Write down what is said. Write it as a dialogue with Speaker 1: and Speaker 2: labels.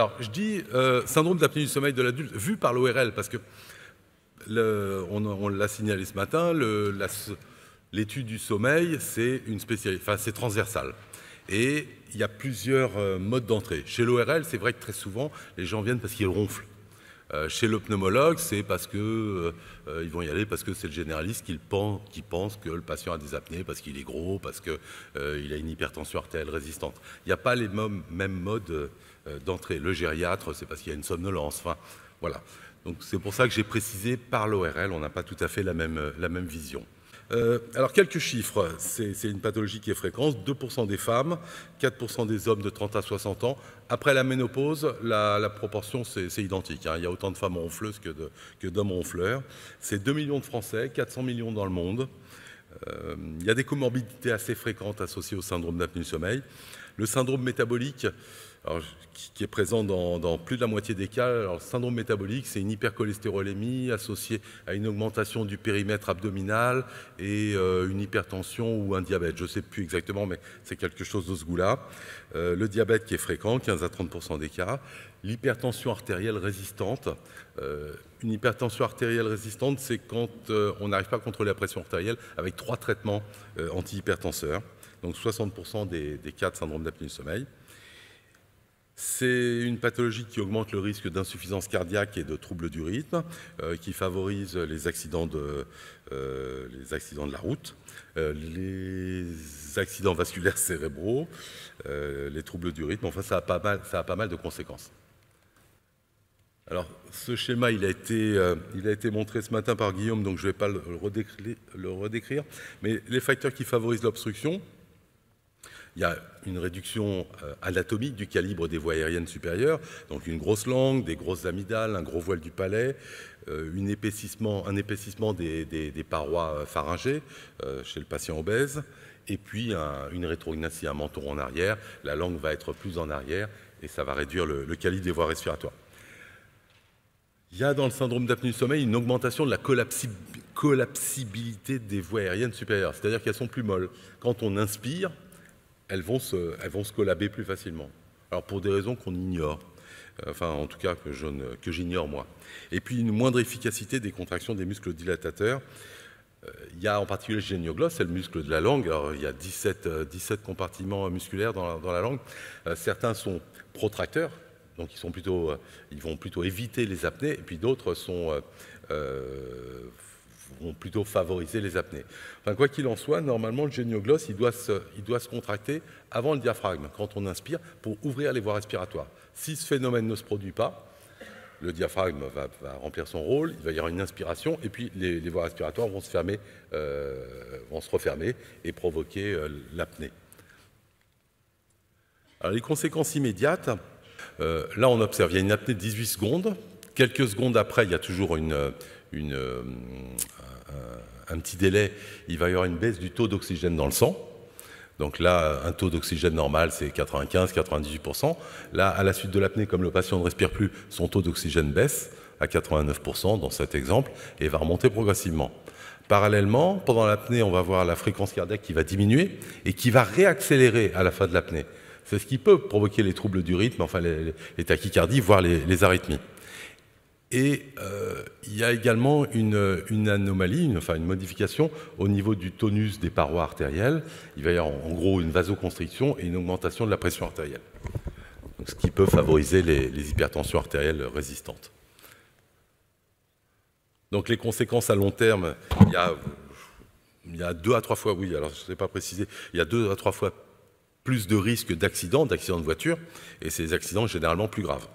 Speaker 1: Alors, je dis euh, syndrome d'apnée du sommeil de l'adulte vu par l'ORL, parce que l'a signalé ce matin, l'étude du sommeil, c'est une spécialité, enfin, c'est transversal. Et il y a plusieurs euh, modes d'entrée. Chez l'ORL, c'est vrai que très souvent, les gens viennent parce qu'ils ronflent. Euh, chez le pneumologue, c'est parce que euh, euh, ils vont y aller parce que c'est le généraliste qui pense, que le patient a des apnées, parce qu'il est gros, parce qu'il a une hypertension artérielle résistante. Il n'y a pas les mêmes, modes d'entrée. Le gériatre, c'est parce qu'il y a une somnolence. voilà. Donc c'est pour ça que j'ai précisé par l'ORL, on n'a pas tout à fait la même vision. Euh, alors quelques chiffres, c'est une pathologie qui est fréquente, 2% des femmes, 4% des hommes de 30 à 60 ans. Après la ménopause, la, proportion c'est identique, hein. il y a autant de femmes ronfleuses que d'hommes ronfleurs. C'est 2 millions de Français, 400 millions dans le monde. Euh, il y a des comorbidités assez fréquentes associées au syndrome d'apnée du sommeil. Le syndrome métabolique, qui est présent dans, plus de la moitié des cas. le syndrome métabolique, c'est une hypercholestérolémie associée à une augmentation du périmètre abdominal et euh, une hypertension ou un diabète. Je ne sais plus exactement, mais c'est quelque chose de ce goût-là. Euh, le diabète qui est fréquent, 15 à 30 des cas. L'hypertension artérielle résistante. Euh, une hypertension artérielle résistante, c'est quand on n'arrive pas à contrôler la pression artérielle avec trois traitements antihypertenseurs. Donc 60% des, des, cas de syndrome d'apnée du sommeil. C'est une pathologie qui augmente le risque d'insuffisance cardiaque et de troubles du rythme, euh, qui favorise les accidents de, euh, les accidents de la route, euh, les accidents vasculaires cérébraux, les troubles du rythme. Enfin, ça a pas mal, ça a pas mal de conséquences. Alors, ce schéma, il a, été, montré ce matin par Guillaume, donc je ne vais pas le redécrire, Mais les facteurs qui favorisent l'obstruction, il y a une réduction euh, anatomique du calibre des voies aériennes supérieures, donc une grosse langue, des grosses amygdales, un gros voile du palais, euh, un épaississement des, parois euh, pharyngées chez le patient obèse, et puis une rétrognathie, un menton en arrière. La langue va être plus en arrière et ça va réduire le, calibre des voies respiratoires. Il y a dans le syndrome d'apnée du sommeil une augmentation de la collapsibilité des voies aériennes supérieures, c'est-à-dire qu'elles sont plus molles. Quand on inspire, elles vont se, elles collaber plus facilement. Alors pour des raisons qu'on ignore, euh, enfin en tout cas que, j'ignore moi. Et puis une moindre efficacité des contractions des muscles dilatateurs. Euh, il y a en particulier le géniogloss, c'est le muscle de la langue. Alors, il y a 17, 17 euh, compartiments musculaires dans la, langue. Certains sont protracteurs, donc ils, sont plutôt, ils vont plutôt éviter les apnées, et puis d'autres sont vont plutôt favoriser les apnées. Enfin, quoi qu'il en soit, normalement, le géniogloss, il doit, se, il doit se contracter avant le diaphragme, quand on inspire, pour ouvrir les voies respiratoires. Si ce phénomène ne se produit pas, le diaphragme va, remplir son rôle, il va y avoir une inspiration, et puis les, voies respiratoires vont se, fermer, euh, vont se refermer et provoquer euh, l'apnée. Alors, les conséquences immédiates, euh, là, on observe, il y a une apnée de 18 secondes. Quelques secondes après, il y a toujours une, euh, un, petit délai, il va y avoir une baisse du taux d'oxygène dans le sang. Donc là, un taux d'oxygène normal, c'est 95-98%. Là, à la suite de l'apnée, comme le patient ne respire plus, son taux d'oxygène baisse à 89% dans cet exemple et va remonter progressivement. Parallèlement, pendant l'apnée, on va voir la fréquence cardiaque qui va diminuer et qui va réaccélérer à la fin de l'apnée. C'est ce qui peut provoquer les troubles du rythme, enfin les, tachycardies, voire les, les arythmies. Et euh, il y a également une, anomalie, une, enfin une modification au niveau du tonus des parois artérielles. Il va y avoir en gros une vasoconstriction et une augmentation de la pression artérielle. ce qui peut favoriser les, hypertensions artérielles résistantes. Donc les conséquences à long terme, il y a, deux à trois fois, oui, alors je pas il y a deux à trois fois plus de risques d'accidents, d'accidents de voiture, et ces accidents généralement plus graves.